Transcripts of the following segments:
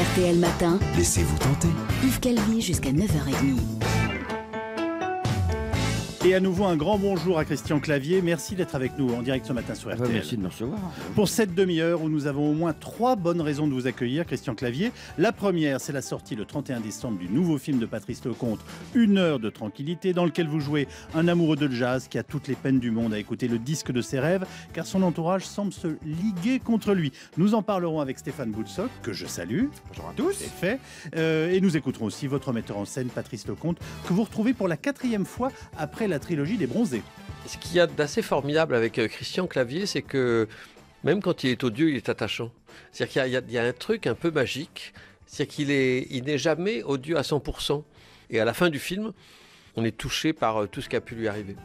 RTL Matin, laissez-vous tenter. Yves Calvi jusqu'à 9h30. Et à nouveau, un grand bonjour à Christian Clavier. Merci d'être avec nous en direct ce matin sur ah bah, RTL. Merci de nous recevoir. Pour cette demi-heure où nous avons au moins trois bonnes raisons de vous accueillir, Christian Clavier. La première, c'est la sortie le 31 décembre du nouveau film de Patrice Lecomte, Une heure de tranquillité, dans lequel vous jouez un amoureux de jazz qui a toutes les peines du monde à écouter le disque de ses rêves, car son entourage semble se liguer contre lui. Nous en parlerons avec Stéphane Boutsock, que je salue. Bonjour à tous. C'est fait. Euh, et nous écouterons aussi votre metteur en scène, Patrice Lecomte, que vous retrouvez pour la quatrième fois après la trilogie des bronzés. Ce qu'il y a d'assez formidable avec euh, Christian Clavier, c'est que même quand il est odieux, il est attachant. C'est-à-dire qu'il y, a un truc un peu magique, c'est qu'il est, il n'est jamais odieux à 100%. Et à la fin du film, on est touché par euh, tout ce qui a pu lui arriver.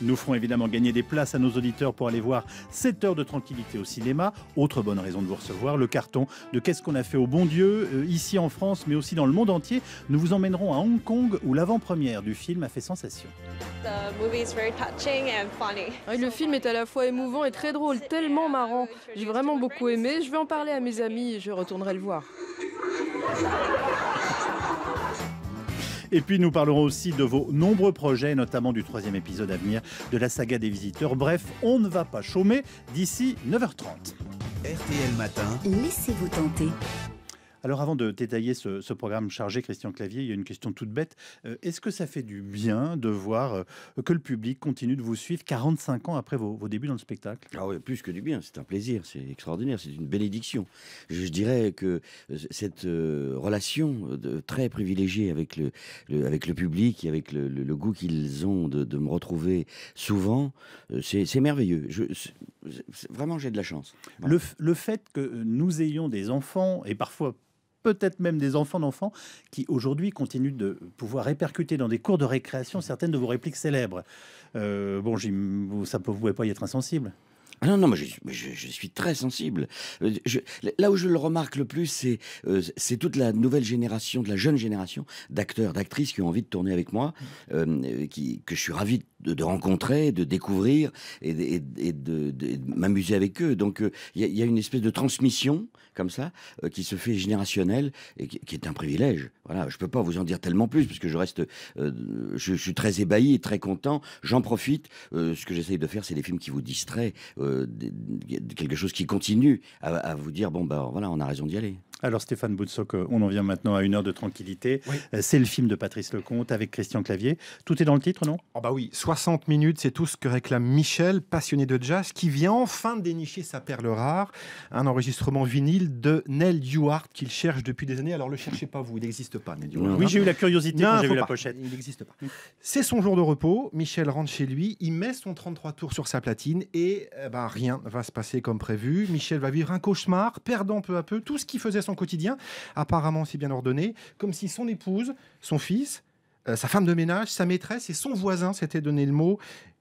Nous ferons évidemment gagner des places à nos auditeurs pour aller voir 7 heures de tranquillité au cinéma. Autre bonne raison de vous recevoir, le carton de Qu'est-ce qu'on a fait au bon Dieu, euh, ici en France, mais aussi dans le monde entier. Nous vous emmènerons à Hong Kong où l'avant-première du film a fait sensation. Ah, le film est à la fois émouvant et très drôle, tellement marrant. J'ai vraiment beaucoup aimé. Je vais en parler à mes amis et je retournerai le voir. Et puis nous parlerons aussi de vos nombreux projets, notamment du troisième épisode à venir de la saga des visiteurs. Bref, on ne va pas chômer d'ici 9h30. RTL Matin. Laissez-vous tenter. Alors avant de détailler ce, programme chargé, Christian Clavier, il y a une question toute bête. Euh, est-ce que ça fait du bien de voir euh, que le public continue de vous suivre 45 ans après vos, débuts dans le spectacle ah plus que du bien, c'est un plaisir, c'est extraordinaire, c'est une bénédiction. Je, dirais que euh, cette relation de, très privilégiée avec le, avec le public et avec le, goût qu'ils ont de, me retrouver souvent, c'est merveilleux vraiment, j'ai de la chance. Le, fait que nous ayons des enfants, et parfois peut-être même des enfants d'enfants qui aujourd'hui continuent de pouvoir répercuter dans des cours de récréation certaines de vos répliques célèbres. Euh, bon, ça ne pouvait pas y être insensible. Ah non, non, mais je, suis très sensible. Euh, là où je le remarque le plus, c'est euh, c'est toute la nouvelle génération, de la jeune génération d'acteurs, d'actrices qui ont envie de tourner avec moi, qui, que je suis ravi de de, rencontrer, de découvrir et, de, m'amuser avec eux. Donc euh, il y, a une espèce de transmission comme ça euh, qui se fait générationnelle et qui, est un privilège. Voilà, je peux pas vous en dire tellement plus parce que je reste, euh, je, suis très ébahi et très content. J'en profite. ce que j'essaye de faire, c'est des films qui vous distraient, quelque chose qui continue à, vous dire bon bah voilà, on a raison d'y aller. Alors Stéphane Boutsock, on en vient maintenant à une heure de tranquillité. C'est le film de Patrice Lecomte avec Christian Clavier. Tout est dans le titre, non ah, bah oui, 60 minutes, c'est tout ce que réclame Michel, passionné de jazz, qui vient enfin dénicher sa perle rare, un enregistrement vinyle de Nell Duart qu'il cherche depuis des années. Alors le cherchez pas vous, il n'existe pas. Oui, j'ai eu la curiosité j'ai vu la pochette. Il n'existe pas. C'est son jour de repos, Michel rentre chez lui, il met son 33 tours sur sa platine et rien eh ne rien va se passer comme prévu. Michel va vivre un cauchemar, perdant peu à peu tout ce qui faisait son quotidien, apparemment si bien ordonné, comme si son épouse, son fils, euh, sa femme de ménage, sa maîtresse et son voisin s'étaient donné le mot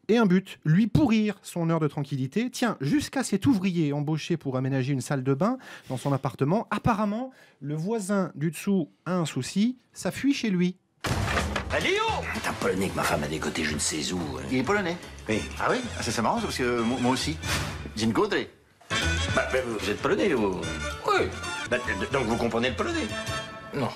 et un but, lui pourrir son heure de tranquillité. Tiens, jusqu'à cet ouvrier embauché pour aménager une salle de bain dans son appartement, apparemment, le voisin du dessous a un souci, ça fuit chez lui. Allez, t'es un polonais que ma femme a dégoté je ne sais où. Hein. Il est polonais Oui. Ah oui ah, Ça c'est marrant, parce que euh, moi aussi. Bah, ben, vous êtes polonais, vous Oui. Ben, donc vous comprenez le polonais Non.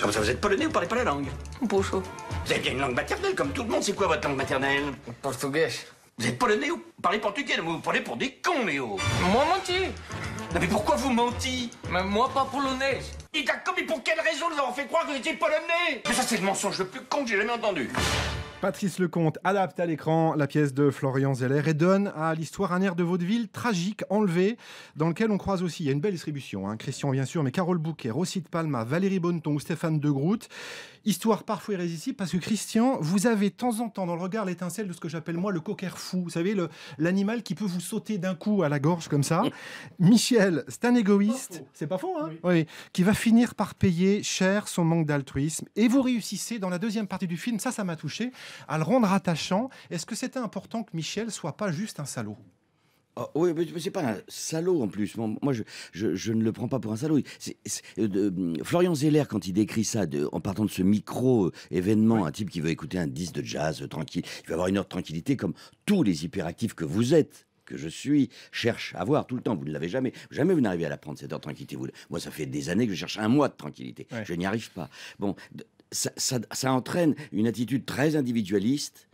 Comme ça, vous êtes polonais, vous parlez pas la langue Bonjour. Vous avez bien une langue maternelle, comme tout le monde. C'est quoi votre langue maternelle Portugais. Vous êtes polonais ou vous parlez portugais Vous parlez pour des cons, Léo. Moi, menti. Non, mais pourquoi vous mentez Mais moi, pas polonais. Et d'accord, mais pour quelle raison nous avons fait croire que vous étiez polonais Mais ça, c'est le mensonge le plus con que j'ai jamais entendu. Patrice Lecomte adapte à l'écran la pièce de Florian Zeller et donne à l'histoire un air de vaudeville tragique, enlevé, dans lequel on croise aussi, il y a une belle distribution, hein. Christian bien sûr, mais Carole Bouquet, Rosy de Palma, Valérie Bonneton ou Stéphane De Groot. Histoire parfois irrésistible parce que Christian, vous avez de temps en temps dans le regard l'étincelle de ce que j'appelle moi le coquer fou. Vous savez, l'animal qui peut vous sauter d'un coup à la gorge comme ça. Michel, c'est un égoïste, c'est pas faux, hein oui. qui va finir par payer cher son manque d'altruisme. Et vous réussissez dans la deuxième partie du film, ça, ça m'a touché à le rendre attachant. Est-ce que c'était important que Michel soit pas juste un salaud ah, oui, mais c'est pas un salaud en plus. Moi, je, je, ne le prends pas pour un salaud. Euh, hum, Florian Zeller, quand il décrit ça, en partant de ce micro-événement, un type qui veut écouter un disque de jazz euh, tranquille, il veut avoir une heure de tranquillité comme tous les hyperactifs que vous êtes que je suis, cherche à avoir tout le temps. Vous ne l'avez jamais. Jamais vous n'arrivez à la prendre, cette heure de tranquillité. Vous, moi, ça fait des années que je cherche un mois de tranquillité. Je n'y arrive pas. Bon, ça, entraîne une attitude très individualiste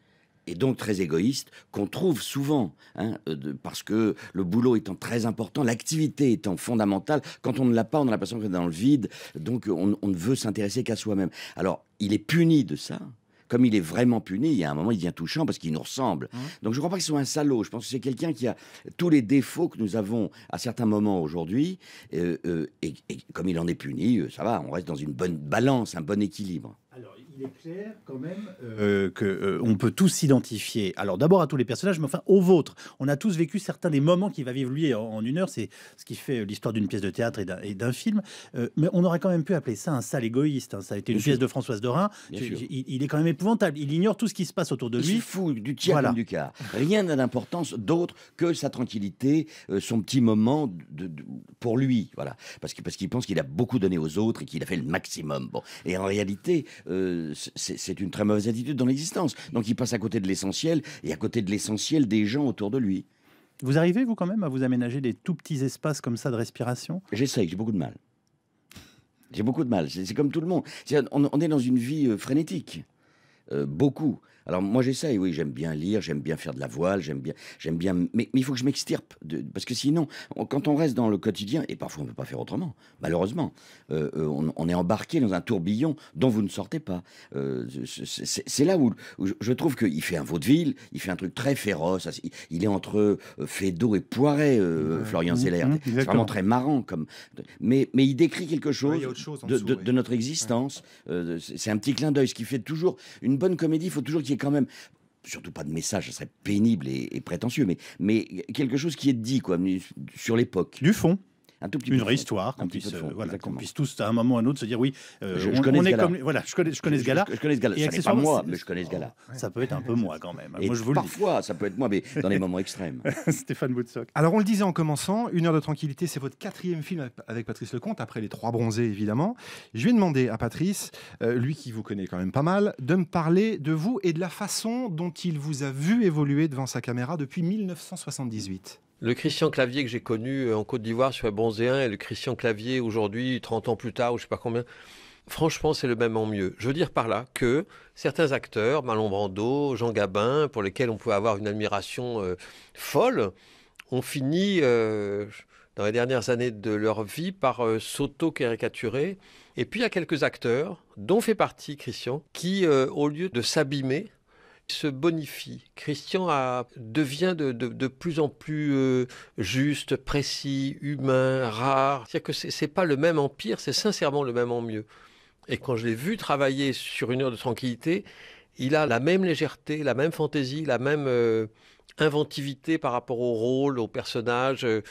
et donc très égoïste, qu'on trouve souvent, hein, euh, parce que le boulot étant très important, l'activité étant fondamentale, quand on ne l'a pas, on a l'impression qu'on est dans le vide, donc on ne veut s'intéresser qu'à soi-même. Alors, il est puni de ça, comme il est vraiment puni, il y a un moment, il devient touchant parce qu'il nous ressemble. Mmh. Donc je ne crois pas qu'il soit un salaud. Je pense que c'est quelqu'un qui a tous les défauts que nous avons à certains moments aujourd'hui. Euh, euh, et, comme il en est puni, euh, ça va, on reste dans une bonne balance, un bon équilibre il est clair quand même euh, euh, euh peut tous s'identifier. Alors d'abord à tous les personnages, mais enfin au vôtre. On a tous vécu certains des moments qu'il va vivre lui en, une heure. C'est ce qui fait euh, l'histoire d'une pièce de théâtre et d'un film. mais on aurait quand même pu appeler ça un sale égoïste. Hein. Ça a été une pièce de Françoise Dorin. Il, est quand même épouvantable. Il ignore tout ce qui se passe autour de lui. Il fou du tiers du quart. Rien n'a d'importance d'autre que sa tranquillité, son petit moment pour lui. Voilà, parce parce qu'il pense qu'il a beaucoup donné aux autres et qu'il a fait le maximum. Bon, et en réalité. Euh, c'est une très mauvaise attitude dans l'existence. Donc il passe à côté de l'essentiel et à côté de l'essentiel des gens autour de lui. Vous arrivez, vous, quand même, à vous aménager des tout petits espaces comme ça de respiration J'essaye, j'ai beaucoup de mal. J'ai beaucoup de mal. C'est comme tout le monde. on, est dans une vie euh, frénétique. Euh, beaucoup. Alors moi j'essaye, oui, j'aime bien lire, j'aime bien faire de la voile, j'aime bien, j'aime bien, mais, il faut que je m'extirpe, parce que sinon, quand on reste dans le quotidien, et parfois on ne peut pas faire autrement, malheureusement, euh, euh, on, est embarqué dans un tourbillon dont vous ne sortez pas. Euh, c'est là où, je trouve qu'il fait un vaudeville, il fait un truc très féroce, il est entre Fédot et Poiret, Florian mmh, Zeller, mmh, c'est vraiment très marrant, comme, mais, il décrit quelque chose, de, notre existence, c'est un petit clin d'œil, ce qui fait toujours, une bonne comédie, il faut toujours qu'il quand même surtout pas de message, ça serait pénible et, et prétentieux, mais, mais quelque chose qui est dit quoi, sur l'époque. Du fond une réhistoire, histoire, qu'on euh, puisse, tous à un moment ou à un autre se dire oui, euh, je, connais on Voilà, je connais, je connais ce gars-là. Je, connais ce gars-là. pas moi, mais je connais ce gars-là. Oh, ça peut être un peu moi quand même. Hein. moi, je vous parfois, le dis. ça peut être moi, mais dans les moments extrêmes. Stéphane Boutsock. Alors, on le disait en commençant, Une heure de tranquillité, c'est votre quatrième film avec Patrice Lecomte, après Les Trois Bronzés, évidemment. Je vais demander à Patrice, euh, lui qui vous connaît quand même pas mal, de me parler de vous et de la façon dont il vous a vu évoluer devant sa caméra depuis 1978. Le Christian Clavier que j'ai connu euh, en Côte d'Ivoire sur le bronzéen, et le Christian Clavier aujourd'hui, 30 ans plus tard ou je sais pas combien, franchement, c'est le même en mieux. Je veux dire par là que certains acteurs, Malon Brando, Jean Gabin, pour lesquels on pouvait avoir une admiration euh, folle, ont fini euh, dans les dernières années de leur vie par s'auto-caricaturer. Et puis il y a quelques acteurs, dont fait partie Christian, qui, au lieu de s'abîmer, se bonifie. Christian a, devient de, plus en plus euh, juste, précis, humain, rare. C'est-à-dire que ce n'est pas le même en pire, c'est sincèrement le même en mieux. Et quand je l'ai vu travailler sur une heure de tranquillité, il a la même légèreté, la même fantaisie, la même euh, inventivité par rapport au rôle, au personnage, euh,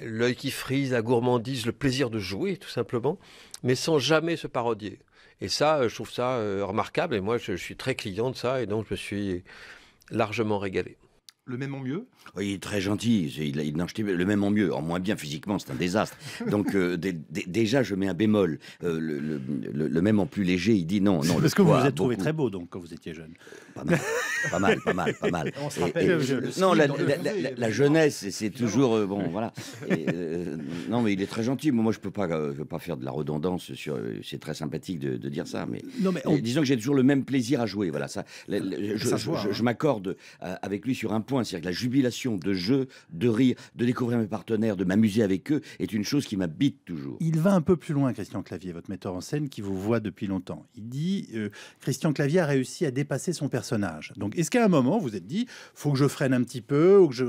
l'œil qui frise, la gourmandise, le plaisir de jouer, tout simplement mais sans jamais se parodier. Et ça, euh, je trouve ça euh, remarquable. Et moi, je, suis très client de ça. Et donc, je me suis largement régalé le même en mieux Oui, il est très gentil. Il, il, non, le même en mieux, en moins bien physiquement, c'est un désastre. Donc euh, déjà, je mets un bémol. Euh, le, même en plus léger, il dit non. non parce que vous vous êtes trouvé très beau donc quand vous étiez jeune. Pas mal, pas mal, pas mal, pas mal. Euh, non, la, jeunesse, c'est toujours bon, voilà. non, mais il est très gentil. Moi, je peux pas, je peux pas faire de la redondance. Sur, c'est très sympathique de, dire ça, mais, non, mais disons que j'ai toujours le même plaisir à jouer. Voilà, ça. Hein. je m'accorde avec lui sur un point c'est-à-dire que la jubilation de jeu, de rire, de découvrir mes partenaires, de m'amuser avec eux est une chose qui m'habite toujours. Il va un peu plus loin, Christian Clavier, votre metteur en scène qui vous voit depuis longtemps. Il dit euh, Christian Clavier a réussi à dépasser son personnage. Donc est-ce qu'à un moment vous êtes dit faut que je freine un petit peu ou que je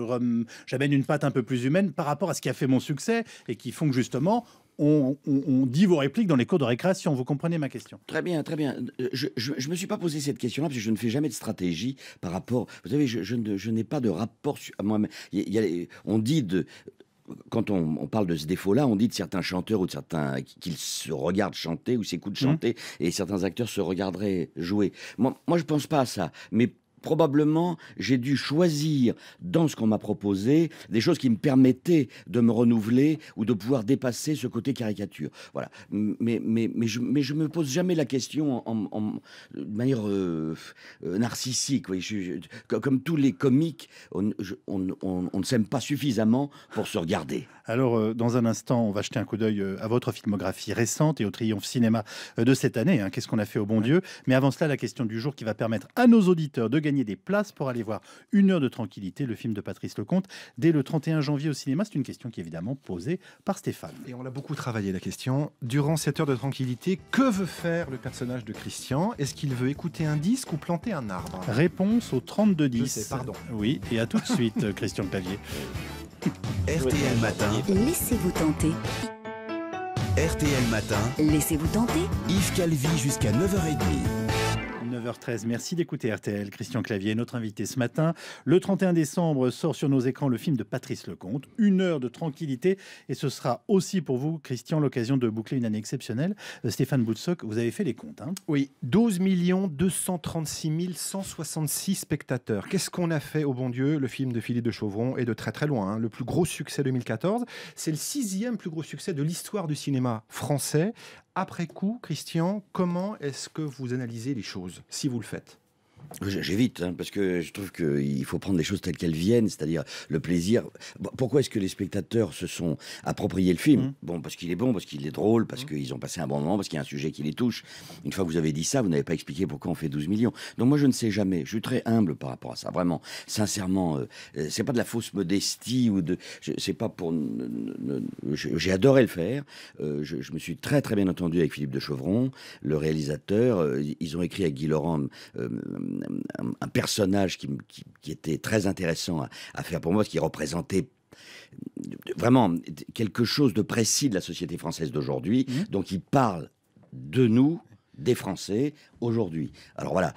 j'amène une patte un peu plus humaine par rapport à ce qui a fait mon succès et qui font que justement on, dit vos répliques dans les cours de récréation. Vous comprenez ma question Très bien, très bien. Euh, je ne me suis pas posé cette question-là parce que je ne fais jamais de stratégie par rapport. Vous savez, je, n'ai pas de rapport à moi-même. On dit de quand on, parle de ce défaut-là, on dit de certains chanteurs ou de certains qu'ils se regardent chanter ou s'écoutent mmh. chanter, et certains acteurs se regarderaient jouer. Moi, moi je pense pas à ça, mais probablement j'ai dû choisir dans ce qu'on m'a proposé des choses qui me permettaient de me renouveler ou de pouvoir dépasser ce côté caricature. Voilà. Mais, mais, mais, je, mais je me pose jamais la question en, de manière euh, euh, narcissique. Oui. comme tous les comiques, on, on, ne s'aime pas suffisamment pour se regarder. Alors, euh, dans un instant, on va jeter un coup d'œil à votre filmographie récente et au triomphe cinéma de cette année. Hein. Qu'est-ce qu'on a fait au bon Dieu Mais avant cela, la question du jour qui va permettre à nos auditeurs de gagner des places pour aller voir Une heure de tranquillité, le film de Patrice Lecomte, dès le 31 janvier au cinéma. C'est une question qui est évidemment posée par Stéphane. Et on l'a beaucoup travaillé la question. Durant cette heure de tranquillité, que veut faire le personnage de Christian Est-ce qu'il veut écouter un disque ou planter un arbre Réponse au 32 10 pardon. Oui, et à tout de suite, euh, Christian Clavier. RTL Matin. Laissez-vous tenter. RTL Matin. Laissez-vous tenter. Yves Calvi jusqu'à 9h30. 9h13, merci d'écouter RTL. Christian Clavier, notre invité ce matin. Le 31 décembre sort sur nos écrans le film de Patrice Lecomte, Une heure de tranquillité. Et ce sera aussi pour vous, Christian, l'occasion de boucler une année exceptionnelle. Euh, Stéphane Boutsock, vous avez fait les comptes. Hein. oui, 12 236 166 spectateurs. Qu'est-ce qu'on a fait au bon Dieu Le film de Philippe de Chauvron est de très très loin. Hein. Le plus gros succès 2014. C'est le sixième plus gros succès de l'histoire du cinéma français après coup, Christian, comment est-ce que vous analysez les choses, si vous le faites J'évite, hein, parce que je trouve qu'il faut prendre les choses telles qu'elles viennent, c'est-à-dire le plaisir. Pourquoi est-ce que les spectateurs se sont appropriés le film mmh. Bon, parce qu'il est bon, parce qu'il est drôle, parce mmh. qu'ils ont passé un bon moment, parce qu'il y a un sujet qui les touche. Une fois que vous avez dit ça, vous n'avez pas expliqué pourquoi on fait 12 millions. Donc moi, je ne sais jamais. Je suis très humble par rapport à ça, vraiment. Sincèrement, euh, euh, c'est pas de la fausse modestie ou de. C'est pas pour. J'ai adoré le faire. Euh, je, me suis très très bien entendu avec Philippe de Chevron, le réalisateur. Ils ont écrit avec Guy Laurent un, personnage qui, était très intéressant à, faire pour moi, ce qui représentait vraiment quelque chose de précis de la société française d'aujourd'hui. Mmh. Donc il parle de nous, des Français, aujourd'hui. Alors voilà.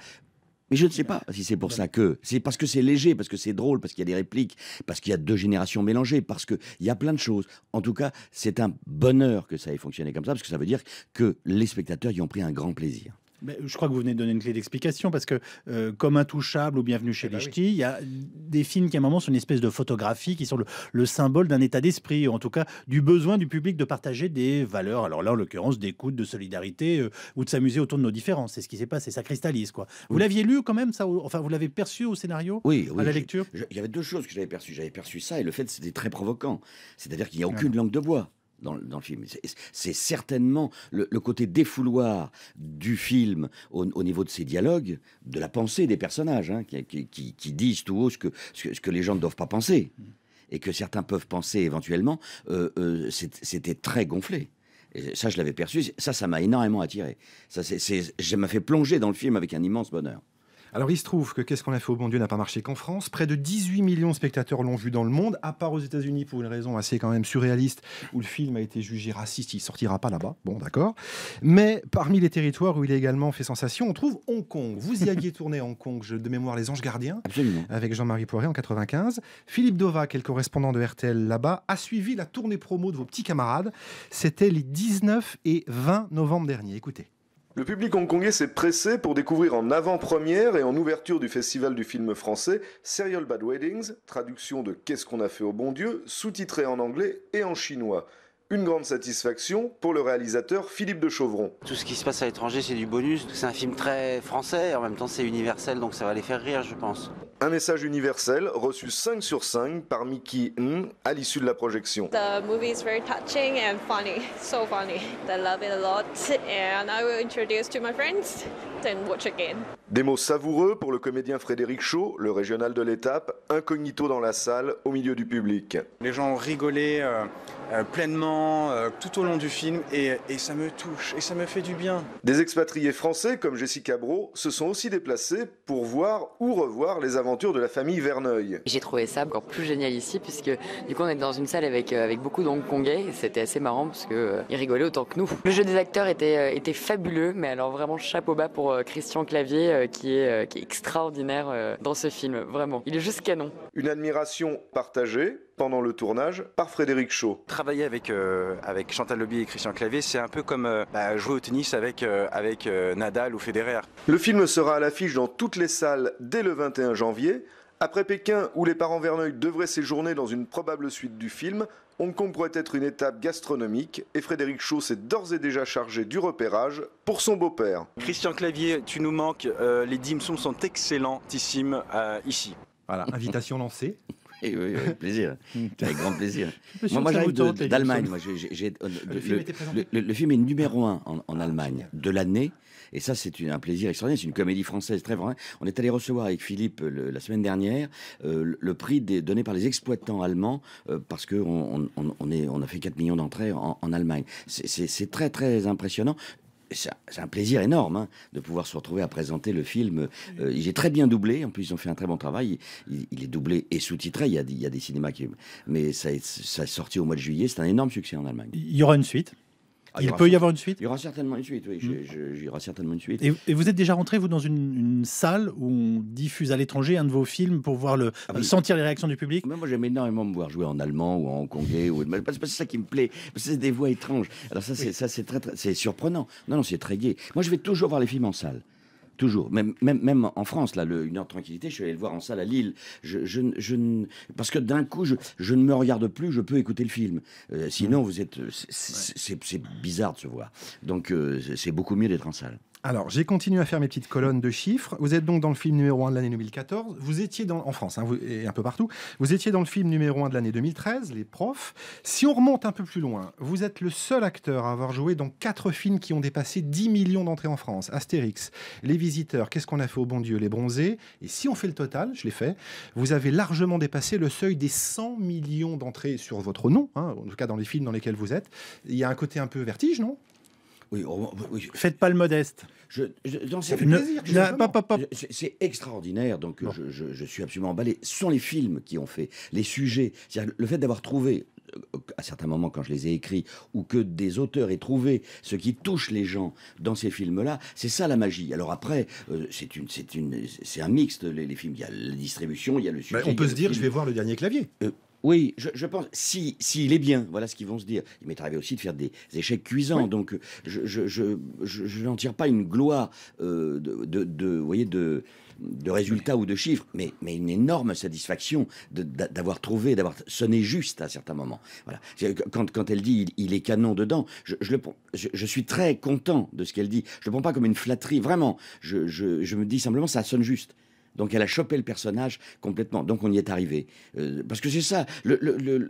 Mais je ne sais pas si c'est pour ça que. C'est parce que c'est léger, parce que c'est drôle, parce qu'il y a des répliques, parce qu'il y a deux générations mélangées, parce qu'il y a plein de choses. En tout cas, c'est un bonheur que ça ait fonctionné comme ça, parce que ça veut dire que les spectateurs y ont pris un grand plaisir. Euh, je crois que vous venez de donner une clé d'explication parce que, euh, comme Intouchable ou Bienvenue chez eh ben les il y a des films qui, à un moment, sont une espèce de photographie qui sont le, symbole d'un état d'esprit, ou en tout cas du besoin du public de partager des valeurs. Alors là, en l'occurrence, d'écoute, de solidarité euh, ou de s'amuser autour de nos différences. C'est ce qui s'est passé, ça cristallise. quoi. Vous l'aviez lu quand même, ça Enfin, vous l'avez perçu au scénario Oui, à la lecture Il y avait deux choses que j'avais perçues. J'avais perçu ça et le fait c'était très provocant. C'est-à-dire qu'il n'y a aucune langue de bois dans, le film. C'est certainement le, côté défouloir du film au, niveau de ses dialogues, de la pensée des personnages, hein, qui, disent tout haut ce que, les gens ne doivent pas penser, et que certains peuvent penser éventuellement, euh, euh, c'était très gonflé. Et ça, je l'avais perçu, ça, ça m'a énormément attiré. Ça, je m'a fait plonger dans le film avec un immense bonheur. Alors il se trouve que Qu'est-ce qu'on a fait au bon Dieu n'a pas marché qu'en France. Près de 18 millions de spectateurs l'ont vu dans le monde, à part aux États-Unis pour une raison assez quand même surréaliste où le film a été jugé raciste. Il sortira pas là-bas. Bon, d'accord. Mais parmi les territoires où il a également fait sensation, on trouve Hong Kong. Vous y aviez tourné Hong Kong, je, de mémoire, Les Anges Gardiens, avec Jean-Marie Poiré en 95. Philippe Dova, quel correspondant de RTL là-bas, a suivi la tournée promo de vos petits camarades. C'était les 19 et 20 novembre dernier. Écoutez. Le public hongkongais s'est pressé pour découvrir en avant-première et en ouverture du Festival du film français Serial Bad Weddings, traduction de Qu'est-ce qu'on a fait au bon Dieu, sous-titré en anglais et en chinois. Une grande satisfaction pour le réalisateur Philippe de Chauvron. Tout ce qui se passe à l'étranger, c'est du bonus. C'est un film très français, et en même temps c'est universel, donc ça va les faire rire, je pense. Un message universel reçu 5 sur 5 par Mickey N à l'issue de la projection. The movie is very touching and funny, so funny. I love it a lot and I will introduce to my friends and watch again. Des mots savoureux pour le comédien Frédéric Chaud, le régional de l'étape, incognito dans la salle, au milieu du public. Les gens ont rigolé. Euh, euh, pleinement euh, tout au long du film et, et, ça me touche et ça me fait du bien. Des expatriés français comme Jessica Bro se sont aussi déplacés pour voir ou revoir les aventures de la famille Verneuil. J'ai trouvé ça encore plus génial ici puisque du coup on est dans une salle avec, euh, avec beaucoup d'Hongkongais et c'était assez marrant parce que ils rigolaient autant que nous. Le jeu des acteurs était, était fabuleux mais alors vraiment chapeau bas pour Christian Clavier qui, est, qui est extraordinaire dans ce film, vraiment. Il est juste canon. Une admiration partagée pendant le tournage par Frédéric Chaud. Travailler avec, euh, avec Chantal Lobby et Christian Clavier, c'est un peu comme euh, bah, jouer au tennis avec, euh, avec Nadal ou Federer. Le film sera à l'affiche dans toutes les salles dès le 21 janvier. Après Pékin, où les parents Verneuil devraient séjourner dans une probable suite du film, Hong Kong pourrait être une étape gastronomique et Frédéric Chaud s'est d'ores et déjà chargé du repérage pour son beau-père. Christian Clavier, tu nous manques, les dim sont excellentissimes ici. Voilà, invitation lancée avec plaisir. avec grand plaisir. Moi, moi d'Allemagne. le, film est numéro un en, ah, Allemagne de l'année. Et ça, c'est un plaisir extraordinaire. C'est une comédie française très vraie. On est allé recevoir avec Philippe euh, la semaine dernière euh, le prix donné par les exploitants allemands euh, parce qu'on on, a fait 4 millions d'entrées en Allemagne. C'est très, très impressionnant c'est un plaisir énorme hein, de pouvoir se retrouver à présenter le film. Euh, il très bien doublé, en plus ils ont fait un très bon travail. Il, est doublé et sous-titré, il, y a, il y des cinémas qui... Mais ça est sorti au mois de juillet, c'est un énorme succès en Allemagne. Il y aura une suite ah, il, peut y avoir une suite Il y aura certainement une suite, oui. Hmm. certainement une suite. Et, vous êtes déjà rentré, vous, dans une, salle où on diffuse à l'étranger un de vos films pour voir le, ah sentir les réactions du public ah, Moi, j'aime énormément me voir jouer en allemand ou en hongkongais. ou... c'est ça qui me plaît. C'est des voix étranges. Alors, ça, c'est très, surprenant. Non, non, c'est très gai. Moi, je vais toujours voir les films en salle. Toujours. Même, même, même en France, là, le Une heure de tranquillité, je suis allé le voir en salle à Lille. Je, je, parce que d'un coup, je, ne me regarde plus, je peux écouter le film. Euh, sinon, mmh. vous êtes. Euh, c'est bizarre de se voir. Donc, euh, c'est beaucoup mieux d'être en salle. Alors, j'ai continué à faire mes petites colonnes de chiffres. Vous êtes donc dans le film numéro 1 de l'année 2014. Vous étiez en France hein, et un peu partout. Vous étiez dans le film numéro 1 de l'année 2013, Les Profs. Si on remonte un peu plus loin, vous êtes le seul acteur à avoir joué dans quatre films qui ont dépassé 10 millions d'entrées en France. Astérix, Les Visiteurs, Qu'est-ce qu'on a fait au bon Dieu, Les Bronzés. Et si on fait le total, je l'ai fait, vous avez largement dépassé le seuil des 100 millions d'entrées sur votre nom, hein, en tout cas dans les films dans lesquels vous êtes. Il y a un côté un peu vertige, non oui, Faites pas le modeste. Je, c'est extraordinaire, donc je, suis absolument emballé. Ce sont les films qui ont fait, les sujets. Le fait d'avoir trouvé euh, à certains moments quand je les ai écrits, ou que des auteurs aient trouvé ce qui touche les gens dans ces films-là, c'est ça la magie. Alors après, euh, c'est un mixte les, films. Il y a la distribution, il y a le sujet. Ben, on peut se dire, je vais voir le dernier clavier. Euh, oui, je, pense, s'il si, est bien, voilà ce qu'ils vont se dire. Il m'est arrivé aussi de faire des échecs cuisants, donc je, n'en tire pas une gloire euh, de, de, voyez, de, de résultats ou de chiffres, mais, une énorme satisfaction d'avoir trouvé, d'avoir sonné juste à certains moments. Voilà. Quand, elle dit il, est canon dedans, je, suis très content de ce qu'elle dit. Je ne le prends pas comme une flatterie, vraiment. je me dis simplement ça sonne juste. Donc elle a chopé le personnage complètement. Donc on y est arrivé. Euh, parce que c'est ça, le,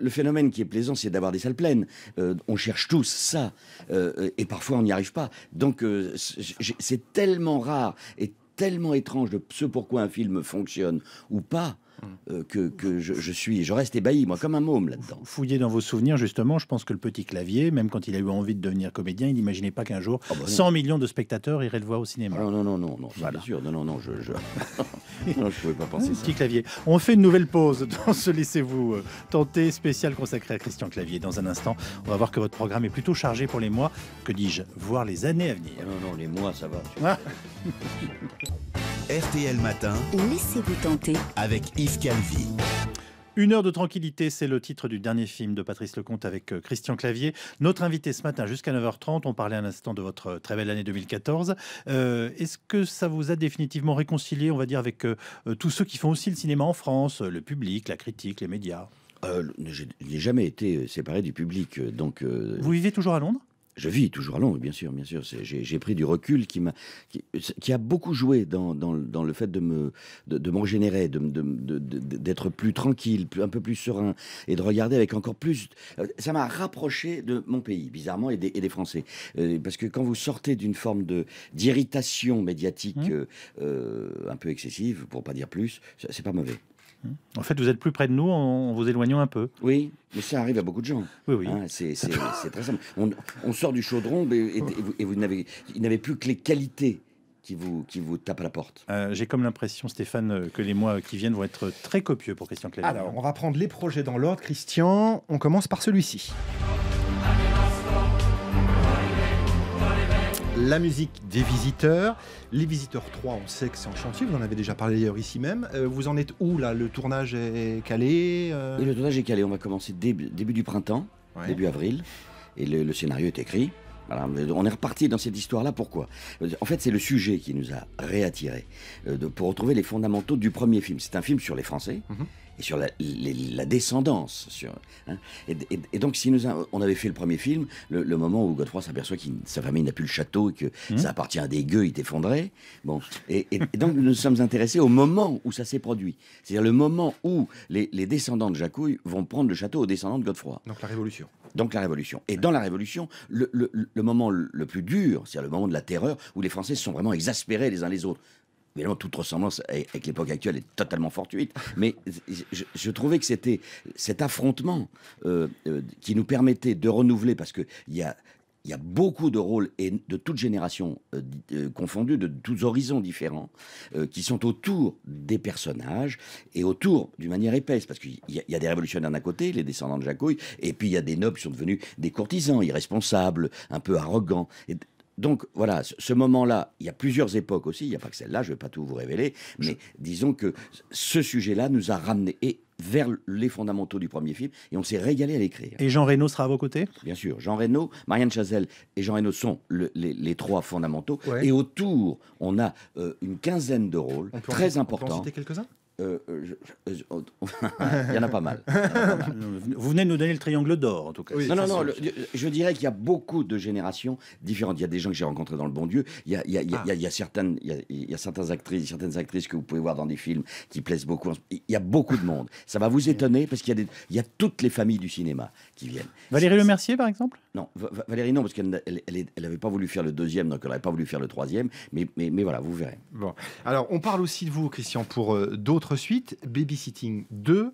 phénomène qui est plaisant, c'est d'avoir des salles pleines. Euh, on cherche tous ça. Euh, et parfois on n'y arrive pas. Donc c'est tellement rare et tellement étrange de ce pourquoi un film fonctionne ou pas euh, que, je, suis. Je reste ébahi, moi, comme un môme là-dedans. Fouillé dans vos souvenirs, justement, je pense que le petit clavier, même quand il a eu envie de devenir comédien, il n'imaginait pas qu'un jour, 100 bah, millions de spectateurs iraient le voir au cinéma. Ah, non, non, non, non, non, sûr. Non, non, non, je ne je... pouvais pas penser petit ça. Petit clavier. On fait une nouvelle pause dans ce Laissez-vous euh, tenter spécial consacré à Christian Clavier. Dans un instant, on va voir que votre programme est plutôt chargé pour les mois, que dis-je, voire les années à venir. Ah, non, non, les mois, ça va. Ah. RTL Matin. Laissez-vous tenter. Avec Yves Calvi. Une heure de tranquillité, c'est le titre du dernier film de Patrice Lecomte avec euh, Christian Clavier. Notre invité ce matin jusqu'à 9h30, on parlait un instant de votre euh, très belle année 2014. Euh, est-ce que ça vous a définitivement réconcilié, on va dire, avec tous ceux qui font aussi le cinéma en France, le public, la critique, les médias Je n'ai jamais été séparé du public. donc. Vous vivez toujours à Londres je vis toujours à Londres, bien sûr, bien sûr. J'ai pris du recul qui, a, qui, a beaucoup joué dans, dans, le fait de me, de, de d'être plus tranquille, un peu plus serein, et de regarder avec encore plus. Euh, ça m'a rapproché de mon pays, bizarrement, et des, Français. Euh, parce que quand vous sortez d'une forme d'irritation médiatique mmh. euh, un peu excessive, pour pas dire plus, c'est pas mauvais. En fait, vous êtes plus près de nous en vous éloignant un peu. Oui, mais ça arrive à beaucoup de gens. Oui, oui. Ah, c'est très simple. On, sort du chaudron et, vous, n'avez plus que les qualités qui vous, qui vous à la porte. Euh, j'ai comme l'impression, Stéphane, que les mois qui viennent vont être très copieux pour Christian Clavier. Alors, on va prendre les projets dans l'ordre. Christian, on commence par celui-ci. la musique des visiteurs. Les visiteurs 3, on sait que c'est en chantier, vous en avez déjà parlé d'ailleurs ici même. Euh, vous en êtes où là Le tournage est calé euh Le tournage est calé, on va commencer début, du printemps, début avril, et le scénario est écrit on est reparti dans cette histoire-là, pourquoi En fait, c'est le sujet qui nous a réattirés, euh, pour retrouver les fondamentaux du premier film. C'est un film sur les Français mhm. et sur la, descendance. Hein. et, donc, si nous on avait fait le premier film, le, moment où Godefroy s'aperçoit que sa famille n'a plus le château et que mhm. ça appartient à des gueux, il t'effondrait. Bon, et, donc, nous nous sommes intéressés au moment où ça s'est produit. C'est-à-dire le moment où les, les descendants de Jacouille vont prendre le château aux descendants de Godefroy. Donc, la Révolution. Donc la Révolution. Et dans la Révolution, le, moment le plus dur, cest le moment de la terreur, où les Français sont vraiment exaspérés les uns les autres. Évidemment, toute ressemblance avec l'époque actuelle est totalement fortuite, mais je, trouvais que c'était cet affrontement euh, euh, qui nous permettait de renouveler, parce qu'il y a il y a beaucoup de rôles et de toutes générations euh, euh, confondues, de tous horizons différents, euh, qui sont autour des personnages et autour d'une manière épaisse. Parce qu'il y, a des révolutionnaires d'un côté, les descendants de Jacouille, et puis il y a des nobles qui sont devenus des courtisans, irresponsables, un peu arrogants. Et donc voilà, ce moment-là, il y a plusieurs époques aussi, il n'y a pas que celle-là, je ne vais pas tout vous révéler, mais disons que ce sujet-là nous a ramené, et vers les fondamentaux du premier film et on s'est régalé à l'écrire. Et Jean Reno sera à vos côtés Bien sûr. Jean Reno, Marianne Chazelle et Jean Reno sont les, trois fondamentaux. Et autour, on a euh, une quinzaine de rôles très importants. On en quelques-uns euh, euh, oh, il y en a pas mal. Vous venez de nous donner le triangle d'or, en tout cas. non, non, non. je dirais qu'il y a beaucoup de générations différentes. Il y a des gens que j'ai rencontrés dans Le Bon Dieu. Il y a, certaines, il actrices, certaines actrices que vous pouvez voir dans des films qui plaisent beaucoup. Il y a beaucoup de monde. Ça va vous étonner parce qu'il y a, il y a toutes les familles du cinéma qui viennent. Valérie Le Mercier par exemple Non, Valérie non, parce qu'elle n'avait pas voulu faire le deuxième, donc elle n'avait pas voulu faire le troisième. Mais, mais, mais, voilà, vous verrez. Bon, alors on parle aussi de vous, Christian, pour euh, d'autres suite, Babysitting 2,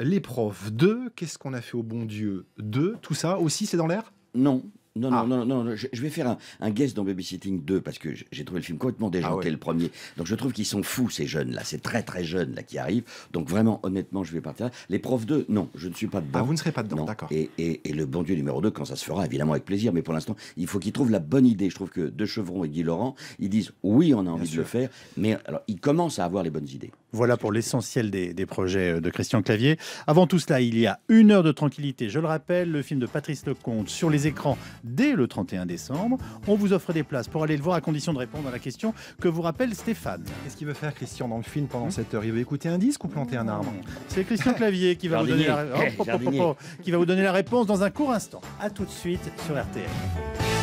Les profs 2, Qu'est-ce qu'on a fait au bon Dieu 2, tout ça aussi c'est dans l'air Non, non, non, ah. non, non, je, vais faire un, un, guest dans Babysitting 2 parce que j'ai trouvé le film complètement ah déjanté ah le premier. Donc je trouve qu'ils sont fous ces jeunes là, c'est très très jeune là qui arrive, Donc vraiment honnêtement, je vais partir. Les profs 2, non, je ne suis pas dedans. Ah, vous ne serez pas dedans, d'accord. Et, et, le bon Dieu numéro 2 quand ça se fera évidemment avec plaisir, mais pour l'instant, il faut qu'ils trouvent la bonne idée. Je trouve que De Chevron et Guy Laurent, ils disent oui, on a envie de le faire, mais alors ils commencent à avoir les bonnes idées. Voilà pour l'essentiel des, projets euh, de Christian Clavier. Avant tout cela, il y a une heure de tranquillité, je le rappelle, le film de Patrice Lecomte sur les écrans dès le 31 décembre. On vous offre des places pour aller le voir à condition de répondre à la question que vous rappelle Stéphane. Qu'est-ce qu'il veut faire Christian dans le film pendant cette heure Il veut écouter un disque ou planter un arbre C'est Christian Clavier qui va, vous donner la... Oh, oh, oh, qui va vous donner la réponse dans un court instant. A tout de suite sur RTL.